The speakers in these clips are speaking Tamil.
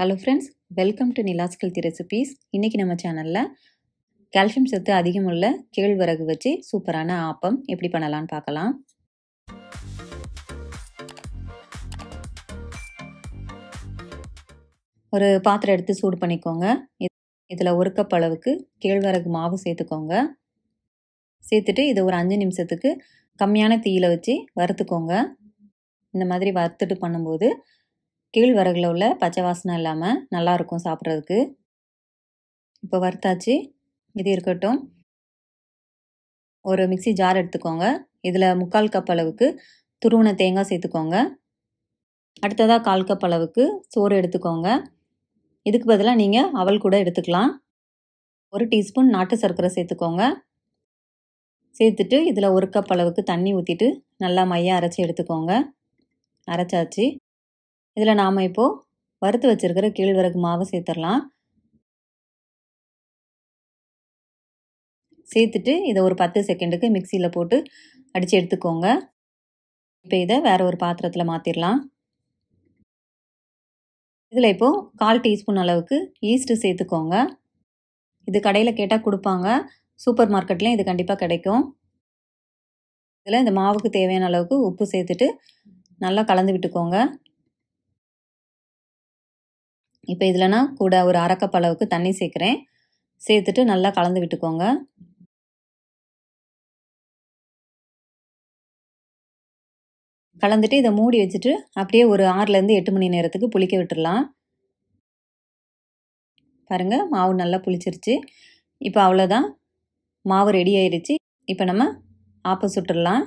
hello friends welcome to Nila's healthy recipes இன்றைக்கி நம்ம சேனலில் கால்சியம் சத்து அதிகமுள்ள கேழ்வரகு வச்சு சூப்பரான ஆப்பம் எப்படி பண்ணலான்னு பார்க்கலாம் ஒரு பாத்திரம் எடுத்து சூடு பண்ணிக்கோங்க இதில் ஒரு கப் அளவுக்கு கேழ்வரகு மாவு சேர்த்துக்கோங்க சேர்த்துட்டு இதை ஒரு அஞ்சு நிமிஷத்துக்கு கம்மியான தீயில் வச்சு வறுத்துக்கோங்க இந்த மாதிரி வறுத்துட்டு பண்ணும்போது கீழ்வரகில் உள்ள பச்சை வாசனை இல்லாமல் நல்லாயிருக்கும் சாப்பிட்றதுக்கு இப்போ வறுத்தாச்சு இது இருக்கட்டும் ஒரு மிக்சி ஜார் எடுத்துக்கோங்க இதில் முக்கால் கப் அளவுக்கு துருவன தேங்காய் சேர்த்துக்கோங்க அடுத்ததாக கால் கப் அளவுக்கு சோறு எடுத்துக்கோங்க இதுக்கு பதிலாக நீங்கள் அவல் கூட எடுத்துக்கலாம் ஒரு டீஸ்பூன் நாட்டு சர்க்கரை சேர்த்துக்கோங்க சேர்த்துட்டு இதில் ஒரு கப் அளவுக்கு தண்ணி ஊற்றிட்டு நல்லா மையம் அரைச்சி எடுத்துக்கோங்க அரைச்சாச்சு இதில் நாம் இப்போது வறுத்து வச்சுருக்கிற கேழ்வரகு மாவு சேர்த்துடலாம் சேர்த்துட்டு இதை ஒரு பத்து செகண்டுக்கு மிக்சியில் போட்டு அடித்து எடுத்துக்கோங்க இப்போ இதை வேறு ஒரு பாத்திரத்தில் மாற்றிடலாம் இதில் இப்போது கால் டீஸ்பூன் அளவுக்கு ஈஸ்ட்டு சேர்த்துக்கோங்க இது கடையில் கேட்டால் கொடுப்பாங்க சூப்பர் மார்க்கெட்லேயும் இது கண்டிப்பாக கிடைக்கும் இதில் இந்த மாவுக்கு தேவையான அளவுக்கு உப்பு சேர்த்துட்டு நல்லா கலந்து விட்டுக்கோங்க இப்போ இதில் நான் கூட ஒரு அரைக்கப் அளவுக்கு தண்ணி சேர்க்குறேன் சேர்த்துட்டு நல்லா கலந்து விட்டுக்கோங்க கலந்துட்டு இதை மூடி வச்சுட்டு அப்படியே ஒரு ஆறுலேருந்து எட்டு மணி நேரத்துக்கு புளிக்க விட்டுடலாம் பாருங்கள் மாவு நல்லா புளிச்சிருச்சு இப்போ அவ்வளோதான் மாவு ரெடி ஆயிடுச்சு இப்போ நம்ம ஆப்ப சுட்டுடலாம்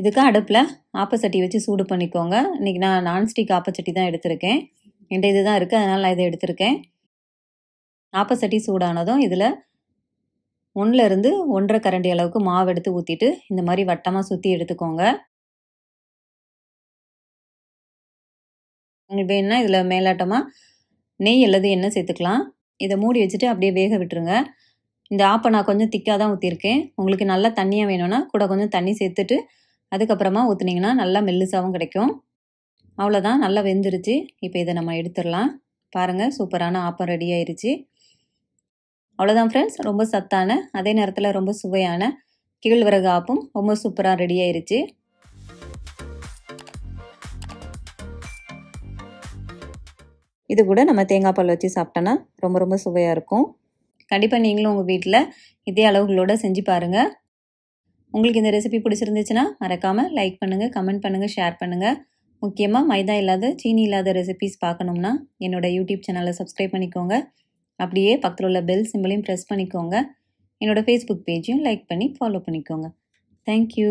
இதுக்கு அடுப்பில் ஆப்பச்சட்டி வச்சு சூடு பண்ணிக்கோங்க இன்றைக்கி நான் நான்ஸ்டிக் ஆப்பச்சட்டி தான் எடுத்திருக்கேன் என்கிட்ட இது தான் இருக்குது அதனால் நான் இதை எடுத்திருக்கேன் ஆப்பச்சட்டி சூடானதும் இதில் ஒன்றுலேருந்து ஒன்றரை கரண்டி அளவுக்கு மாவு எடுத்து ஊற்றிட்டு இந்த மாதிரி வட்டமாக சுற்றி எடுத்துக்கோங்க உங்களுக்கு வேணும்னா இதில் மேலாட்டமாக நெய் அல்லது எண்ணெய் சேர்த்துக்கலாம் இதை மூடி வச்சுட்டு அப்படியே வேக விட்டுருங்க இந்த ஆப்பை நான் கொஞ்சம் திக்காக தான் ஊற்றிருக்கேன் உங்களுக்கு நல்லா தண்ணியாக வேணும்னா கூட கொஞ்சம் தண்ணி சேர்த்துட்டு அதுக்கப்புறமா ஊற்றுனீங்கன்னா நல்லா மெல்லுசாகவும் கிடைக்கும் அவ்வளோதான் நல்லா வெந்துருச்சு இப்போ இதை நம்ம எடுத்துடலாம் பாருங்கள் சூப்பரான ஆப்பம் ரெடி ஆயிடுச்சு அவ்வளோதான் ஃப்ரெண்ட்ஸ் ரொம்ப சத்தான அதே நேரத்தில் ரொம்ப சுவையான கீழ்வரகு ஆப்பும் ரொம்ப சூப்பராக ரெடி ஆயிடுச்சு இது கூட நம்ம தேங்காய் பால் வச்சு சாப்பிட்டோன்னா ரொம்ப ரொம்ப சுவையாக இருக்கும் கண்டிப்பாக நீங்களும் உங்கள் வீட்டில் இதே அளவுகளோடு செஞ்சு பாருங்கள் உங்களுக்கு இந்த ரெசிபி பிடிச்சிருந்துச்சுன்னா மறக்காமல் லைக் பண்ணுங்கள் கமெண்ட் பண்ணுங்கள் ஷேர் பண்ணுங்கள் முக்கியமாக மைதா இல்லாத சீனி இல்லாத ரெசிபிஸ் பார்க்கணும்னா என்னோடய யூடியூப் சேனலை சப்ஸ்கிரைப் பண்ணிக்கோங்க அப்படியே பக்கத்தில் உள்ள பெல் சிம்பிளையும் ப்ரெஸ் பண்ணிக்கோங்க என்னோடய ஃபேஸ்புக் பேஜையும் லைக் பண்ணி ஃபாலோ பண்ணிக்கோங்க தேங்க்யூ